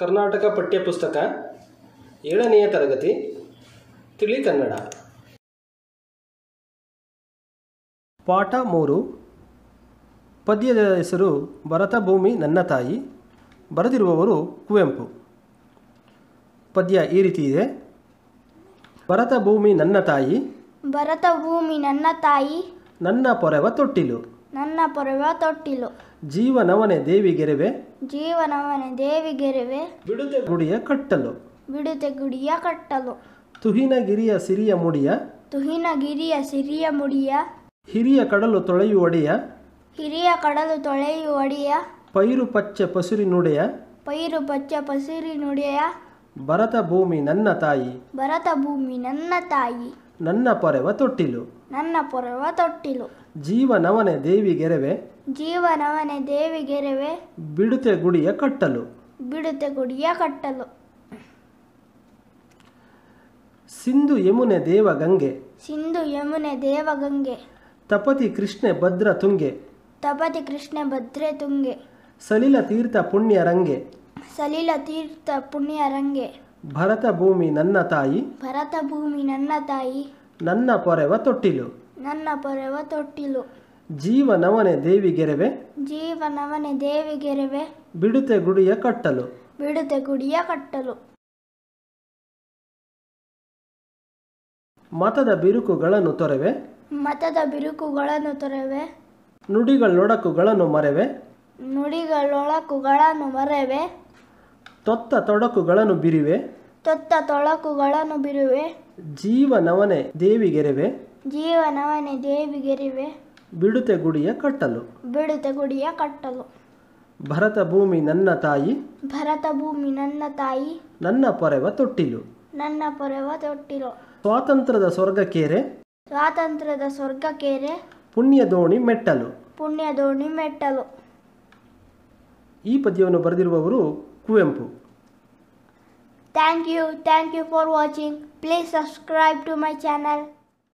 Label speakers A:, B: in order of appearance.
A: ಕರ್ನಾಟಕ ಪಠ್ಯಪುಸ್ತಕ ಏಳನೆಯ ತರಗತಿ ತಿಳಿ ಕನ್ನಡ ಪಾಠ ಮೂರು ಪದ್ಯದ ಹೆಸರು ಭೂಮಿ ನನ್ನ ತಾಯಿ ಬರೆದಿರುವವರು ಕುವೆಂಪು ಪದ್ಯ ಈ ರೀತಿ ಇದೆ ಭರತ ಭೂಮಿ ನನ್ನ ತಾಯಿ
B: ಭರತ ಭೂಮಿ ನನ್ನ ತಾಯಿ
A: ನನ್ನ ಪೊರೆವ ತೊಟ್ಟಿಲು
B: ನನ್ನ ಪರ್ವ ತೊಟ್ಟಿಲು
A: ಜೀವನವನೆ ಗೆರೆವೆ
B: ಜೀವನವನೆ ಗೆರೆವೆ ಬಿಡುತೆ
A: ಗುಡಿಯ ಕಟ್ಟಲು
B: ಬಿಡುತೆ ಗುಡಿಯ ಕಟ್ಟಲು
A: ತುಹಿನ ಗಿರಿಯ ಸಿರಿಯ ಮುಡಿಯ
B: ತುಹಿನ ಗಿರಿಯ ಸಿರಿಯ ಮುಡಿಯ
A: ಹಿರಿಯ ಕಡಲು ತೊಳೆಯು ಒಡೆಯ
B: ಹಿರಿಯ ಕಡಲು ತೊಳೆಯು ಒಡೆಯ
A: ಪೈರು ಪಚ್ಚ ಪಸಿರಿ ನುಡೆಯ
B: ಪೈರು ಪಚ್ಚ ಪಸಿರಿ ನುಡಿಯ
A: ಭರತ ಭೂಮಿ ನನ್ನ ತಾಯಿ
B: ಭರತ ಭೂಮಿ ನನ್ನ ತಾಯಿ
A: ನನ್ನ ಪೊರೆವ ತೊಟ್ಟಿಲು
B: ನನ್ನ ಪೊರೆವ ತೊಟ್ಟಿಲು
A: ಜೀವನವನೆ ಗೆರೆವೆ
B: ಜೀವನವನೆ ಗೆರೆವೆ
A: ಬಿಡುತೆ ಗುಡಿಯ ಕಟ್ಟಲು
B: ಬಿಡುತೆ ಗುಡಿಯ ಕಟ್ಟಲು
A: ಸಿಂಧು ಯಮುನೆ ದೇವ ಗಂಗೆ
B: ಸಿಂಧು ಯಮುನೆ ದೇವ ಗಂಗೆ
A: ತಪತಿ ಕೃಷ್ಣೆ ಭದ್ರ ತುಂಗೆ
B: ತಪತಿ ಕೃಷ್ಣೆ ಭದ್ರೆ ತುಂಗೆ
A: ಸಲಿಲ ತೀರ್ಥ ಪುಣ್ಯ ರಂಗೆ
B: ಸಲಿಲ ತೀರ್ಥ ಪುಣ್ಯ ರಂಗೆ
A: ಭರತ ಭೂಮಿ ನನ್ನ ತಾಯಿ
B: ಭರತ ಭೂಮಿ ನನ್ನ ತಾಯಿ
A: ನನ್ನ ಪೊರೆವ ತೊಟ್ಟಿಲು
B: ನನ್ನ ಪೊರೆವ ತೊಟ್ಟಿಲು
A: ಜೀವನವನೆ ಗೆರೆವೆ
B: ಜೀವನವನೆ ಗೆರೆವೆ
A: ಬಿಡುತೆ ಗುಡಿಯ ಕಟ್ಟಲು
B: ಬಿಡುತೆ ಗುಡಿಯ ಕಟ್ಟಲು
A: ಮತದ ಬಿರುಕುಗಳನ್ನು ತೊರೆವೆ
B: ಮತದ ಬಿರುಕುಗಳನ್ನು ತೊರೆವೆ
A: ನುಡಿಗಳೊಡಕುಗಳನ್ನು ಮರೆವೆ
B: ನುಡಿಗಳೊಳಕುಗಳನ್ನು ಮರೆವೆ
A: ತೊತ್ತ ತೊಡಕುಗಳನ್ನು ಬಿರಿವೆ
B: ತೊತ್ತ ತೊಡಕುಗಳನ್ನು ಬಿರುವೆ
A: ಜೀವನವನೇ ದೇವಿಗೆರೆವೆ
B: ಜೀವನವನೇ ದೇವಿಗೆರಿವೆ
A: ಬಿಡುತೆ ಗುಡಿಯ ಕಟ್ಟಲು
B: ಬಿಡುತೆ ಗುಡಿಯ ಕಟ್ಟಲು
A: ಭರತ ಭೂಮಿ ನನ್ನ ತಾಯಿ
B: ಭರತ ಭೂಮಿ ನನ್ನ ತಾಯಿ
A: ನನ್ನ ಪೊರೆವ ತೊಟ್ಟಿಲು
B: ನನ್ನ ಪೊರೆವ ತೊಟ್ಟಿಲು
A: ಸ್ವಾತಂತ್ರ್ಯದ ಸ್ವರ್ಗಕ್ಕೇರೆ
B: ಸ್ವಾತಂತ್ರ್ಯದ ಸ್ವರ್ಗಕ್ಕೇರೆ
A: ಪುಣ್ಯ ದೋಣಿ ಮೆಟ್ಟಲು
B: ಪುಣ್ಯ ದೋಣಿ ಮೆಟ್ಟಲು
A: ಈ ಪದ್ಯವನ್ನು ಬರೆದಿರುವವರು Thank
B: you. Thank you for watching. Please subscribe to my channel.